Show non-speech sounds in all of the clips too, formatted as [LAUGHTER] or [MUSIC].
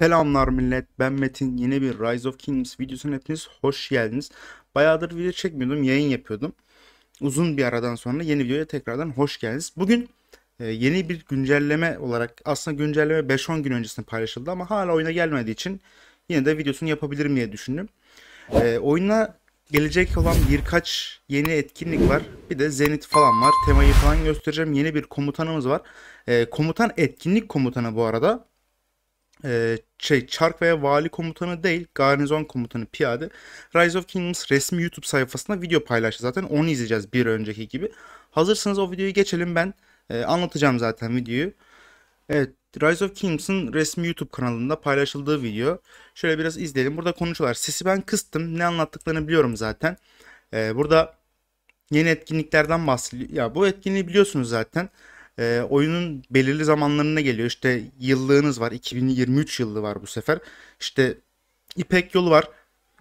Selamlar millet ben Metin yeni bir Rise of Kings videosuna hepiniz hoş geldiniz. Bayağıdır video çekmiyordum yayın yapıyordum. Uzun bir aradan sonra yeni videoya tekrardan hoş geldiniz. Bugün e, yeni bir güncelleme olarak aslında güncelleme 5-10 gün öncesinde paylaşıldı ama hala oyuna gelmediği için yine de videosunu yapabilirim diye düşündüm. E, oyuna gelecek olan birkaç yeni etkinlik var. Bir de Zenit falan var. Temayı falan göstereceğim. Yeni bir komutanımız var. E, komutan etkinlik komutanı bu arada e, şey çark veya vali komutanı değil garnizon komutanı piyade Rise of Kingdoms resmi YouTube sayfasında video paylaştı zaten onu izleyeceğiz bir önceki gibi. Hazırsanız o videoyu geçelim ben e, anlatacağım zaten videoyu. Evet Rise of Kingdoms'ın resmi YouTube kanalında paylaşıldığı video. Şöyle biraz izleyelim. Burada konuşuyorlar. Sesi ben kıstım. Ne anlattıklarını biliyorum zaten. Ee, burada yeni etkinliklerden bahsediyor. Ya bu etkinliği biliyorsunuz zaten. E, oyunun belirli zamanlarına geliyor. İşte yıllığınız var. 2023 yılı var bu sefer. İşte İpek yolu var.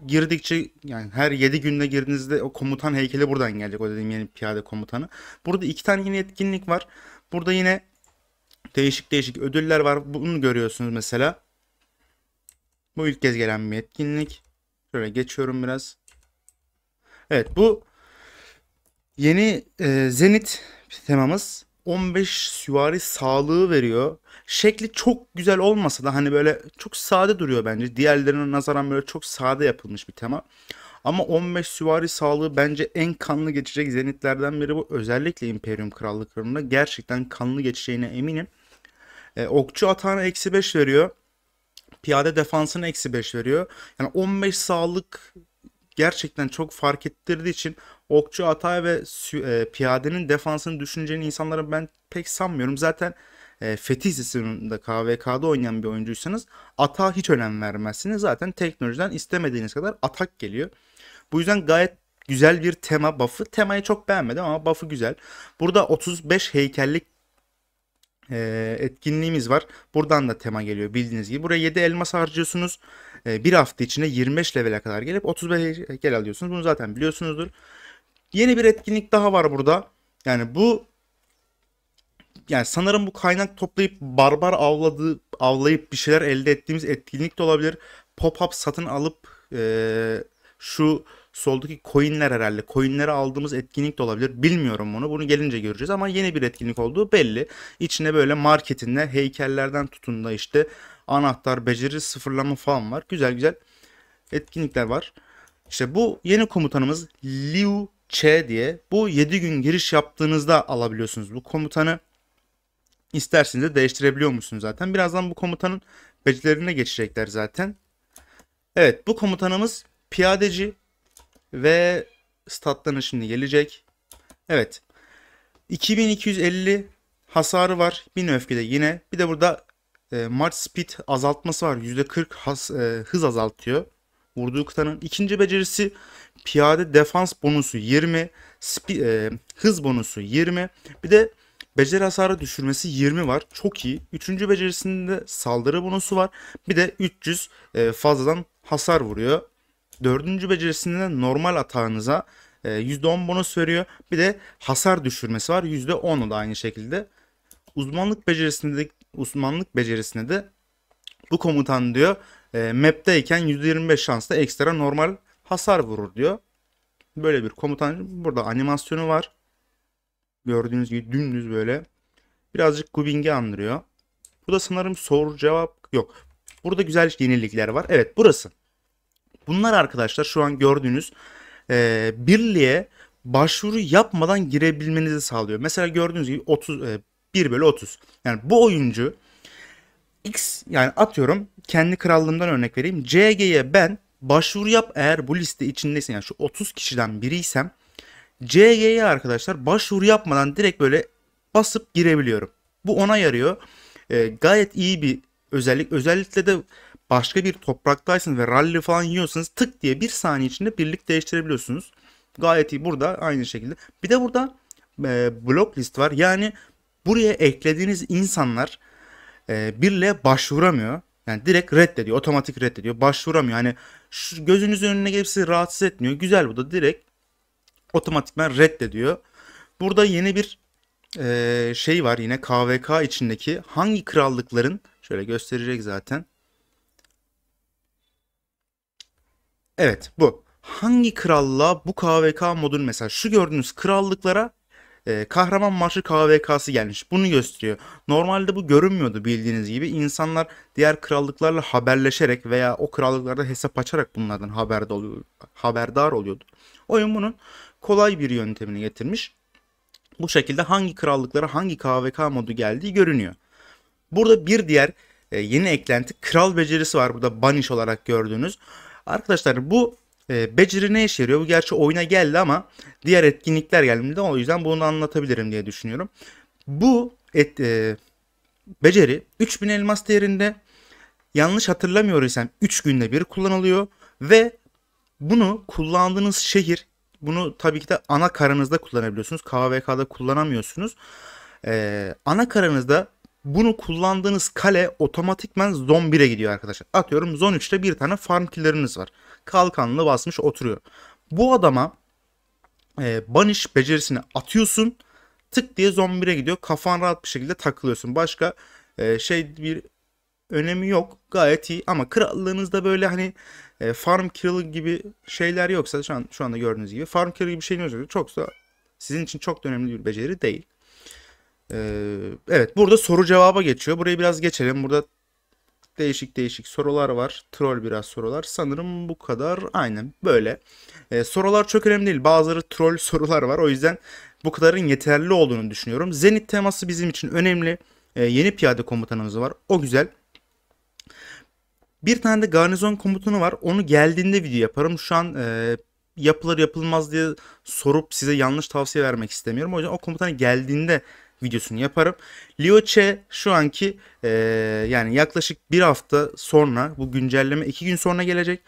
Girdikçe yani her 7 günde girdiğinizde o komutan heykeli buradan gelecek. O dediğim yeni piyade komutanı. Burada iki tane yeni etkinlik var. Burada yine değişik değişik ödüller var. Bunu görüyorsunuz mesela. Bu ilk kez gelen bir etkinlik. Şöyle geçiyorum biraz. Evet bu yeni e, Zenit temamız. 15 süvari sağlığı veriyor. Şekli çok güzel olmasa da hani böyle çok sade duruyor bence. Diğerlerine nazaran böyle çok sade yapılmış bir tema. Ama 15 süvari sağlığı bence en kanlı geçecek zenitlerden biri bu. Özellikle İmperium Krallıklarında gerçekten kanlı geçeceğine eminim. E, okçu atağına eksi 5 veriyor. Piyade defansına eksi 5 veriyor. Yani 15 sağlık gerçekten çok fark ettirdiği için okçu atay ve e, piyadenin defansını düşüneceğini insanlara ben pek sanmıyorum. Zaten e, Fetih Lisesi'nde KVK'da oynayan bir oyuncuysanız ata hiç önem vermezsiniz. Zaten teknolojiden istemediğiniz kadar atak geliyor. Bu yüzden gayet güzel bir tema buff'ı. Temayı çok beğenmedim ama buff'ı güzel. Burada 35 heykellik e, etkinliğimiz var. Buradan da tema geliyor bildiğiniz gibi. Buraya 7 elmas harcıyorsunuz. E, bir hafta içinde 25 levele kadar gelip 35 gel alıyorsunuz. Bunu zaten biliyorsunuzdur. Yeni bir etkinlik daha var burada. Yani bu yani sanırım bu kaynak toplayıp barbar avladığı avlayıp bir şeyler elde ettiğimiz etkinlik de olabilir. Pop-up satın alıp e, şu soldaki coinler herhalde. Coinleri aldığımız etkinlik de olabilir. Bilmiyorum bunu. Bunu gelince göreceğiz ama yeni bir etkinlik olduğu belli. İçine böyle marketinde heykellerden tutun da işte anahtar, beceri, sıfırlama falan var. Güzel güzel etkinlikler var. İşte bu yeni komutanımız Liu Che diye. Bu 7 gün giriş yaptığınızda alabiliyorsunuz bu komutanı. İsterseniz de değiştirebiliyor musunuz zaten. Birazdan bu komutanın becerilerine geçecekler zaten. Evet bu komutanımız piyadeci ve statlarına şimdi gelecek. Evet. 2250 hasarı var. 1000 öfkede yine. Bir de burada e, march speed azaltması var. %40 has, e, hız azaltıyor. Vurduğu kıtanın. ikinci becerisi piyade defans bonusu 20. Spi, e, hız bonusu 20. Bir de beceri hasarı düşürmesi 20 var. Çok iyi. Üçüncü becerisinde saldırı bonusu var. Bir de 300 e, fazladan hasar vuruyor. Dördüncü becerisinde normal atağınıza %10 e, bonus veriyor. Bir de hasar düşürmesi var. %10'u da aynı şekilde. Uzmanlık becerisinde uzmanlık becerisinde de bu komutan diyor e, map'teyken %25 şansla ekstra normal hasar vurur diyor. Böyle bir komutan burada animasyonu var. Gördüğünüz gibi dümdüz böyle. Birazcık Gubing'i andırıyor. Bu da sanırım soru cevap yok. Burada güzel yenilikler var. Evet burası. Bunlar arkadaşlar şu an gördüğünüz e, birliğe başvuru yapmadan girebilmenizi sağlıyor. Mesela gördüğünüz gibi 30 e, 1 bölü 30. Yani bu oyuncu X yani atıyorum kendi krallığımdan örnek vereyim. CG'ye ben başvuru yap eğer bu liste içindeysen yani şu 30 kişiden biriysem CG'ye arkadaşlar başvuru yapmadan direkt böyle basıp girebiliyorum. Bu ona yarıyor. E, gayet iyi bir özellik. Özellikle de başka bir topraktaysınız ve rally falan yiyorsanız tık diye bir saniye içinde birlik değiştirebiliyorsunuz. Gayet iyi burada aynı şekilde. Bir de burada e, blok list var. Yani buraya eklediğiniz insanlar e, birle başvuramıyor. Yani direkt reddediyor. Otomatik reddediyor. Başvuramıyor. Yani şu gözünüzün önüne gelip sizi rahatsız etmiyor. Güzel bu da direkt otomatikman reddediyor. Burada yeni bir e, şey var yine KVK içindeki hangi krallıkların şöyle gösterecek zaten Evet bu. Hangi krallığa bu KVK modunu mesela şu gördüğünüz krallıklara e, Kahraman Marşı KVK'sı gelmiş. Bunu gösteriyor. Normalde bu görünmüyordu bildiğiniz gibi. İnsanlar diğer krallıklarla haberleşerek veya o krallıklarda hesap açarak bunlardan haberdar oluyordu. Haberdar oluyordu. Oyun bunun kolay bir yöntemini getirmiş. Bu şekilde hangi krallıklara hangi KVK modu geldiği görünüyor. Burada bir diğer e, yeni eklenti kral becerisi var. Burada banish olarak gördüğünüz. Arkadaşlar bu e, beceri ne işe yarıyor? Bu gerçi oyuna geldi ama diğer etkinlikler gelmedi. O yüzden bunu anlatabilirim diye düşünüyorum. Bu et, e, beceri 3000 elmas değerinde yanlış hatırlamıyorsam 3 günde bir kullanılıyor ve bunu kullandığınız şehir bunu tabii ki de ana karanızda kullanabiliyorsunuz. KVK'da kullanamıyorsunuz. Ee, ana karanızda bunu kullandığınız kale otomatikmen zon 1'e gidiyor arkadaşlar. Atıyorum zon 3'te bir tane farm killeriniz var. Kalkanlı basmış oturuyor. Bu adama e, banish becerisini atıyorsun. Tık diye zon 1'e gidiyor. Kafan rahat bir şekilde takılıyorsun. Başka e, şey bir önemi yok. Gayet iyi ama krallığınızda böyle hani e, farm kiralı gibi şeyler yoksa şu an şu anda gördüğünüz gibi farm kiralı gibi bir şeyin yoksa çoksa sizin için çok da önemli bir beceri değil. Ee, evet burada soru cevaba geçiyor. Burayı biraz geçelim. Burada değişik değişik sorular var. Troll biraz sorular. Sanırım bu kadar. Aynen böyle. Ee, sorular çok önemli değil. Bazıları troll [LAUGHS] sorular var. O yüzden bu kadarın yeterli olduğunu düşünüyorum. Zenit teması bizim için önemli. Ee, yeni piyade komutanımız var. O güzel. Bir tane de garnizon komutanı var. Onu geldiğinde video yaparım. Şu an e, yapılır yapılmaz diye sorup size yanlış tavsiye vermek istemiyorum. O yüzden o komutanı geldiğinde videosunu yaparım. Liu Che şu anki e, yani yaklaşık bir hafta sonra bu güncelleme iki gün sonra gelecek.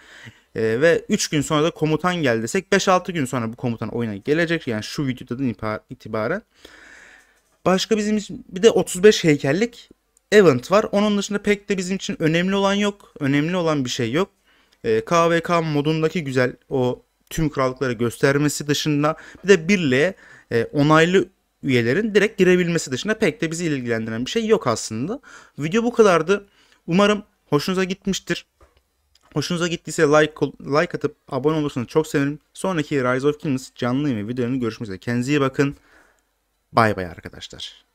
E, ve 3 gün sonra da komutan gel desek 5-6 gün sonra bu komutan oyuna gelecek. Yani şu videodan itibaren. Başka bizim için bir de 35 heykellik event var. Onun dışında pek de bizim için önemli olan yok. Önemli olan bir şey yok. E, KVK modundaki güzel o tüm krallıkları göstermesi dışında bir de birliğe e, onaylı üyelerin direkt girebilmesi dışında pek de bizi ilgilendiren bir şey yok aslında. Video bu kadardı. Umarım hoşunuza gitmiştir. Hoşunuza gittiyse like, like atıp abone olursanız çok sevinirim. Sonraki Rise of Kings canlı yayın ve videolarını görüşmek üzere. Kendinize iyi bakın. Bay bay arkadaşlar.